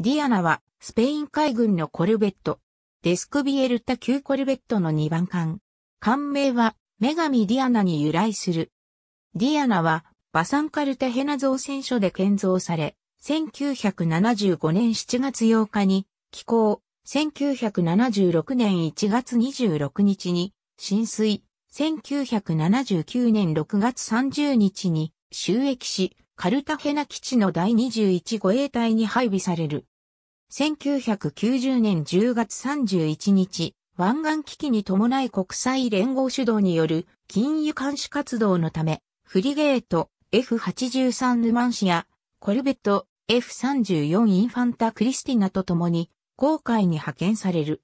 ディアナは、スペイン海軍のコルベット。デスクビエルタ級コルベットの2番艦。艦名は、女神ディアナに由来する。ディアナは、バサンカルタヘナ造船所で建造され、1975年7月8日に、寄港、1976年1月26日に、浸水、1979年6月30日に、収益し、カルタヘナ基地の第21護衛隊に配備される。1990年10月31日、湾岸危機に伴い国際連合主導による金融監視活動のため、フリゲート F83 ヌマンシア、コルベット F34 インファンタ・クリスティナと共に航海に派遣される。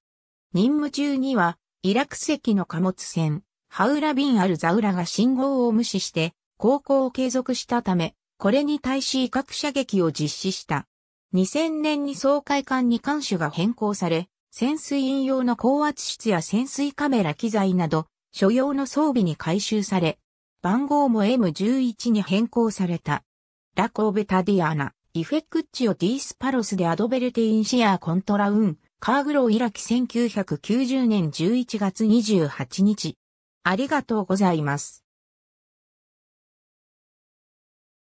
任務中には、イラク籍の貨物船、ハウラビン・アル・ザウラが信号を無視して航行を継続したため、これに対し威嚇射撃を実施した。2000年に総会艦に艦種が変更され、潜水員用の高圧室や潜水カメラ機材など、所要の装備に回収され、番号も M11 に変更された。ラコーベタディアナ、イフェクッチオディースパロスでアドベルテインシアーコントラウン、カーグローイラキ1990年11月28日。ありがとうございます。